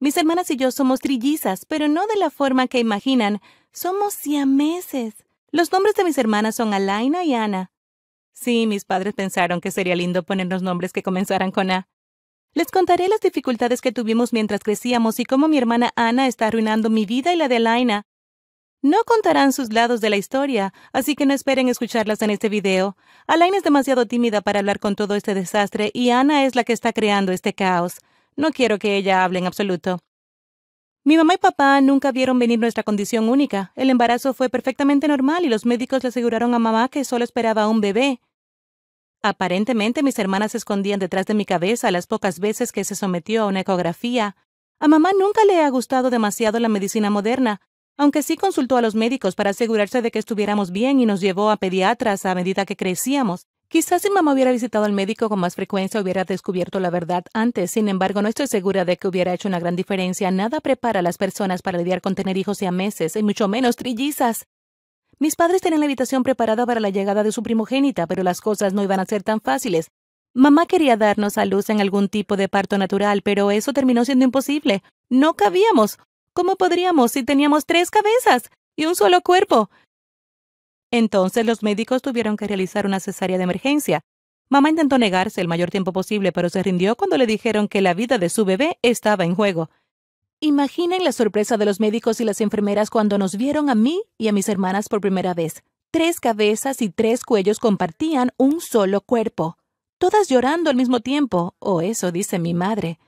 Mis hermanas y yo somos trillizas, pero no de la forma que imaginan. Somos siameses. Los nombres de mis hermanas son Alaina y Ana. Sí, mis padres pensaron que sería lindo poner los nombres que comenzaran con A. Les contaré las dificultades que tuvimos mientras crecíamos y cómo mi hermana Ana está arruinando mi vida y la de Alaina. No contarán sus lados de la historia, así que no esperen escucharlas en este video. Alaina es demasiado tímida para hablar con todo este desastre y Ana es la que está creando este caos. No quiero que ella hable en absoluto. Mi mamá y papá nunca vieron venir nuestra condición única. El embarazo fue perfectamente normal y los médicos le aseguraron a mamá que solo esperaba un bebé. Aparentemente mis hermanas se escondían detrás de mi cabeza las pocas veces que se sometió a una ecografía. A mamá nunca le ha gustado demasiado la medicina moderna, aunque sí consultó a los médicos para asegurarse de que estuviéramos bien y nos llevó a pediatras a medida que crecíamos. Quizás si mamá hubiera visitado al médico con más frecuencia hubiera descubierto la verdad antes. Sin embargo, no estoy segura de que hubiera hecho una gran diferencia. Nada prepara a las personas para lidiar con tener hijos y a meses, y mucho menos trillizas. Mis padres tenían la habitación preparada para la llegada de su primogénita, pero las cosas no iban a ser tan fáciles. Mamá quería darnos a luz en algún tipo de parto natural, pero eso terminó siendo imposible. No cabíamos. ¿Cómo podríamos si teníamos tres cabezas y un solo cuerpo? Entonces los médicos tuvieron que realizar una cesárea de emergencia. Mamá intentó negarse el mayor tiempo posible, pero se rindió cuando le dijeron que la vida de su bebé estaba en juego. Imaginen la sorpresa de los médicos y las enfermeras cuando nos vieron a mí y a mis hermanas por primera vez. Tres cabezas y tres cuellos compartían un solo cuerpo, todas llorando al mismo tiempo, o eso dice mi madre.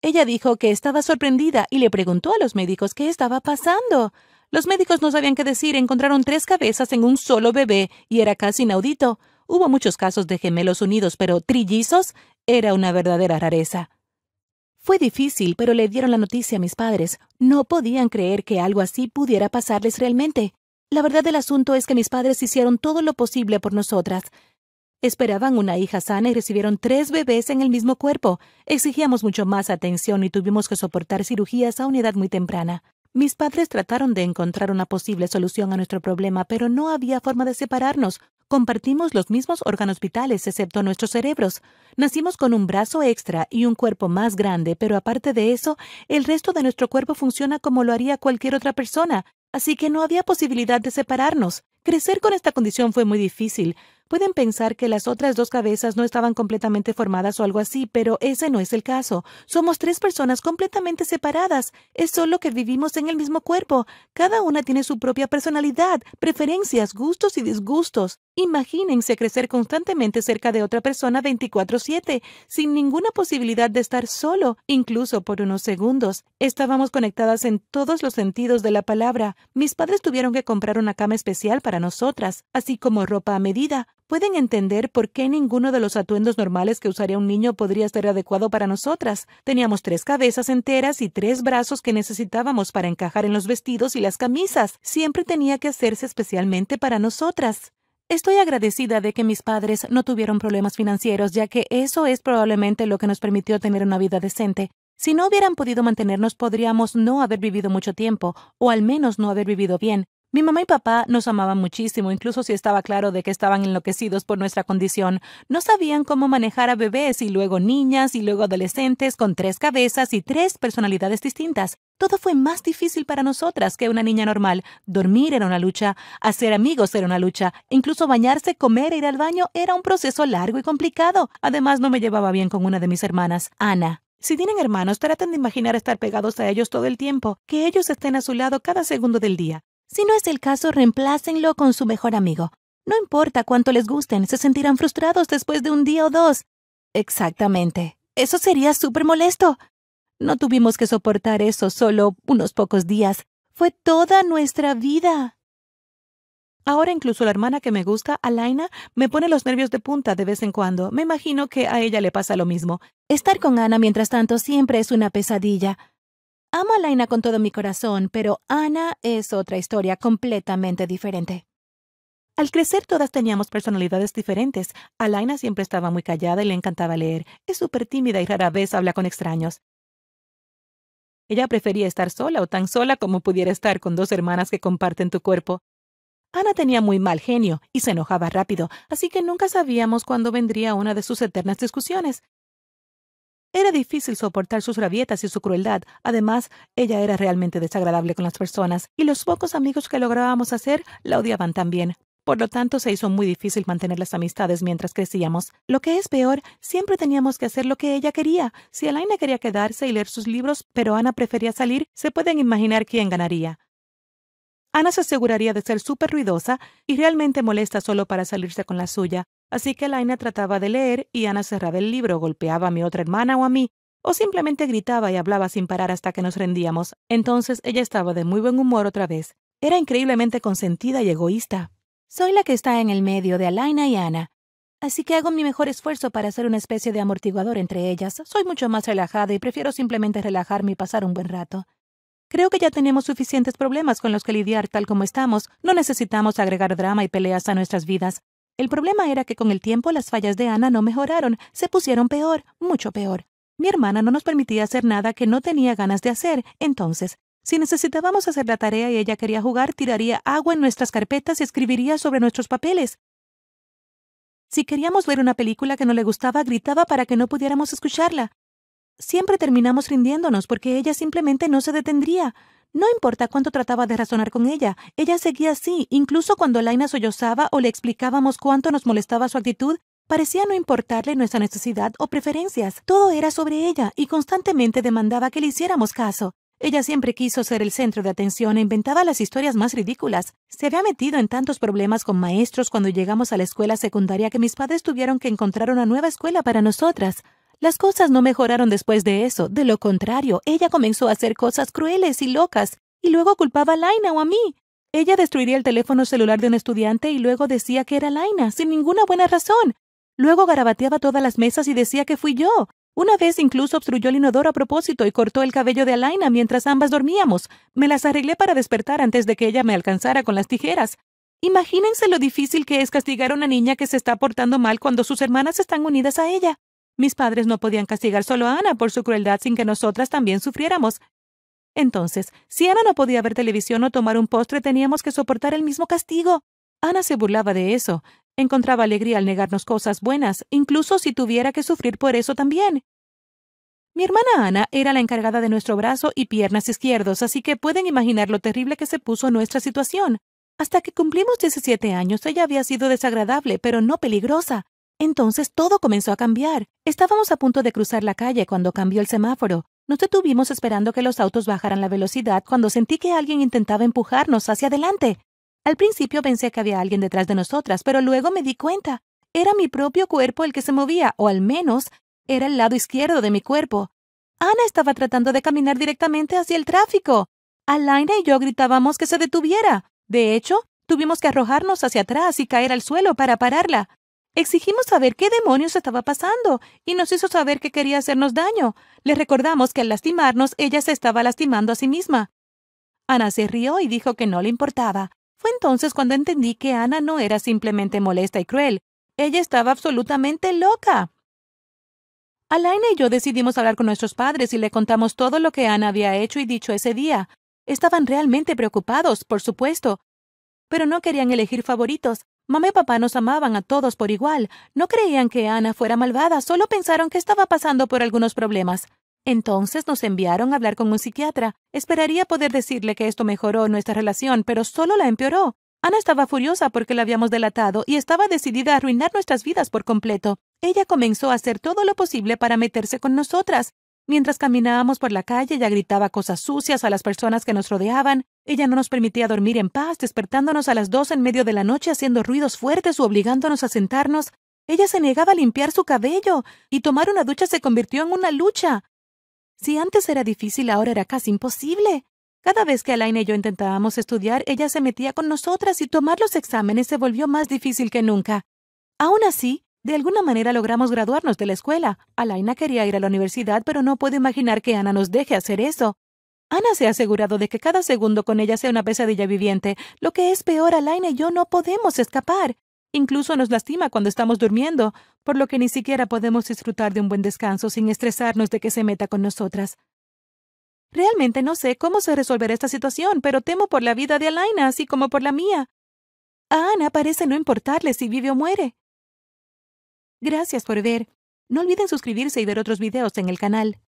Ella dijo que estaba sorprendida y le preguntó a los médicos qué estaba pasando. Los médicos no sabían qué decir, encontraron tres cabezas en un solo bebé y era casi inaudito. Hubo muchos casos de gemelos unidos, pero trillizos era una verdadera rareza. Fue difícil, pero le dieron la noticia a mis padres. No podían creer que algo así pudiera pasarles realmente. La verdad del asunto es que mis padres hicieron todo lo posible por nosotras. Esperaban una hija sana y recibieron tres bebés en el mismo cuerpo. Exigíamos mucho más atención y tuvimos que soportar cirugías a una edad muy temprana. Mis padres trataron de encontrar una posible solución a nuestro problema, pero no había forma de separarnos. Compartimos los mismos órganos vitales, excepto nuestros cerebros. Nacimos con un brazo extra y un cuerpo más grande, pero aparte de eso, el resto de nuestro cuerpo funciona como lo haría cualquier otra persona, así que no había posibilidad de separarnos. Crecer con esta condición fue muy difícil. Pueden pensar que las otras dos cabezas no estaban completamente formadas o algo así, pero ese no es el caso. Somos tres personas completamente separadas. Es solo que vivimos en el mismo cuerpo. Cada una tiene su propia personalidad, preferencias, gustos y disgustos. Imagínense crecer constantemente cerca de otra persona 24/7, sin ninguna posibilidad de estar solo, incluso por unos segundos. Estábamos conectadas en todos los sentidos de la palabra. Mis padres tuvieron que comprar una cama especial para nosotras, así como ropa a medida pueden entender por qué ninguno de los atuendos normales que usaría un niño podría ser adecuado para nosotras. Teníamos tres cabezas enteras y tres brazos que necesitábamos para encajar en los vestidos y las camisas. Siempre tenía que hacerse especialmente para nosotras. Estoy agradecida de que mis padres no tuvieron problemas financieros, ya que eso es probablemente lo que nos permitió tener una vida decente. Si no hubieran podido mantenernos, podríamos no haber vivido mucho tiempo, o al menos no haber vivido bien. Mi mamá y papá nos amaban muchísimo, incluso si estaba claro de que estaban enloquecidos por nuestra condición. No sabían cómo manejar a bebés y luego niñas y luego adolescentes con tres cabezas y tres personalidades distintas. Todo fue más difícil para nosotras que una niña normal. Dormir era una lucha, hacer amigos era una lucha, incluso bañarse, comer e ir al baño era un proceso largo y complicado. Además, no me llevaba bien con una de mis hermanas, Ana. Si tienen hermanos, traten de imaginar estar pegados a ellos todo el tiempo, que ellos estén a su lado cada segundo del día. Si no es el caso, reemplácenlo con su mejor amigo. No importa cuánto les gusten, se sentirán frustrados después de un día o dos. Exactamente. Eso sería súper molesto. No tuvimos que soportar eso solo unos pocos días. Fue toda nuestra vida. Ahora incluso la hermana que me gusta, Alaina, me pone los nervios de punta de vez en cuando. Me imagino que a ella le pasa lo mismo. Estar con Ana mientras tanto siempre es una pesadilla. Amo a Laina con todo mi corazón, pero Ana es otra historia completamente diferente. Al crecer todas teníamos personalidades diferentes. Alaina siempre estaba muy callada y le encantaba leer. Es súper tímida y rara vez habla con extraños. Ella prefería estar sola o tan sola como pudiera estar con dos hermanas que comparten tu cuerpo. Ana tenía muy mal genio y se enojaba rápido, así que nunca sabíamos cuándo vendría una de sus eternas discusiones. Era difícil soportar sus rabietas y su crueldad. Además, ella era realmente desagradable con las personas y los pocos amigos que lográbamos hacer la odiaban también. Por lo tanto, se hizo muy difícil mantener las amistades mientras crecíamos. Lo que es peor, siempre teníamos que hacer lo que ella quería. Si Alaina quería quedarse y leer sus libros, pero Ana prefería salir, se pueden imaginar quién ganaría. Ana se aseguraría de ser súper ruidosa y realmente molesta solo para salirse con la suya. Así que Laina trataba de leer y Ana cerraba el libro, golpeaba a mi otra hermana o a mí, o simplemente gritaba y hablaba sin parar hasta que nos rendíamos. Entonces ella estaba de muy buen humor otra vez. Era increíblemente consentida y egoísta. Soy la que está en el medio de Alaina y Ana, así que hago mi mejor esfuerzo para ser una especie de amortiguador entre ellas. Soy mucho más relajada y prefiero simplemente relajarme y pasar un buen rato. Creo que ya tenemos suficientes problemas con los que lidiar tal como estamos. No necesitamos agregar drama y peleas a nuestras vidas. El problema era que con el tiempo las fallas de Ana no mejoraron, se pusieron peor, mucho peor. Mi hermana no nos permitía hacer nada que no tenía ganas de hacer, entonces, si necesitábamos hacer la tarea y ella quería jugar, tiraría agua en nuestras carpetas y escribiría sobre nuestros papeles. Si queríamos ver una película que no le gustaba, gritaba para que no pudiéramos escucharla. Siempre terminamos rindiéndonos porque ella simplemente no se detendría. No importa cuánto trataba de razonar con ella, ella seguía así, incluso cuando Laina sollozaba o le explicábamos cuánto nos molestaba su actitud, parecía no importarle nuestra necesidad o preferencias. Todo era sobre ella y constantemente demandaba que le hiciéramos caso. Ella siempre quiso ser el centro de atención e inventaba las historias más ridículas. Se había metido en tantos problemas con maestros cuando llegamos a la escuela secundaria que mis padres tuvieron que encontrar una nueva escuela para nosotras. Las cosas no mejoraron después de eso, de lo contrario, ella comenzó a hacer cosas crueles y locas, y luego culpaba a Laina o a mí. Ella destruiría el teléfono celular de un estudiante y luego decía que era Laina, sin ninguna buena razón. Luego garabateaba todas las mesas y decía que fui yo. Una vez incluso obstruyó el inodoro a propósito y cortó el cabello de Laina mientras ambas dormíamos. Me las arreglé para despertar antes de que ella me alcanzara con las tijeras. Imagínense lo difícil que es castigar a una niña que se está portando mal cuando sus hermanas están unidas a ella. Mis padres no podían castigar solo a Ana por su crueldad sin que nosotras también sufriéramos. Entonces, si Ana no podía ver televisión o tomar un postre, teníamos que soportar el mismo castigo. Ana se burlaba de eso. Encontraba alegría al negarnos cosas buenas, incluso si tuviera que sufrir por eso también. Mi hermana Ana era la encargada de nuestro brazo y piernas izquierdos, así que pueden imaginar lo terrible que se puso nuestra situación. Hasta que cumplimos 17 años, ella había sido desagradable, pero no peligrosa. Entonces todo comenzó a cambiar. Estábamos a punto de cruzar la calle cuando cambió el semáforo. Nos detuvimos esperando que los autos bajaran la velocidad cuando sentí que alguien intentaba empujarnos hacia adelante. Al principio pensé que había alguien detrás de nosotras, pero luego me di cuenta. Era mi propio cuerpo el que se movía, o al menos era el lado izquierdo de mi cuerpo. Ana estaba tratando de caminar directamente hacia el tráfico. Alaina y yo gritábamos que se detuviera. De hecho, tuvimos que arrojarnos hacia atrás y caer al suelo para pararla. Exigimos saber qué demonios estaba pasando y nos hizo saber que quería hacernos daño. Le recordamos que al lastimarnos ella se estaba lastimando a sí misma. Ana se rió y dijo que no le importaba. Fue entonces cuando entendí que Ana no era simplemente molesta y cruel. Ella estaba absolutamente loca. Alaina y yo decidimos hablar con nuestros padres y le contamos todo lo que Ana había hecho y dicho ese día. Estaban realmente preocupados, por supuesto, pero no querían elegir favoritos, Mamá y papá nos amaban a todos por igual. No creían que Ana fuera malvada, solo pensaron que estaba pasando por algunos problemas. Entonces nos enviaron a hablar con un psiquiatra. Esperaría poder decirle que esto mejoró nuestra relación, pero solo la empeoró. Ana estaba furiosa porque la habíamos delatado y estaba decidida a arruinar nuestras vidas por completo. Ella comenzó a hacer todo lo posible para meterse con nosotras. Mientras caminábamos por la calle, ella gritaba cosas sucias a las personas que nos rodeaban. Ella no nos permitía dormir en paz, despertándonos a las dos en medio de la noche haciendo ruidos fuertes o obligándonos a sentarnos. Ella se negaba a limpiar su cabello, y tomar una ducha se convirtió en una lucha. Si antes era difícil, ahora era casi imposible. Cada vez que Alaina y yo intentábamos estudiar, ella se metía con nosotras y tomar los exámenes se volvió más difícil que nunca. Aún así, de alguna manera logramos graduarnos de la escuela. Alaina quería ir a la universidad, pero no puedo imaginar que Ana nos deje hacer eso. Ana se ha asegurado de que cada segundo con ella sea una pesadilla viviente. Lo que es peor, Alaina y yo no podemos escapar. Incluso nos lastima cuando estamos durmiendo, por lo que ni siquiera podemos disfrutar de un buen descanso sin estresarnos de que se meta con nosotras. Realmente no sé cómo se resolverá esta situación, pero temo por la vida de Alaina, así como por la mía. A Ana parece no importarle si vive o muere. Gracias por ver. No olviden suscribirse y ver otros videos en el canal.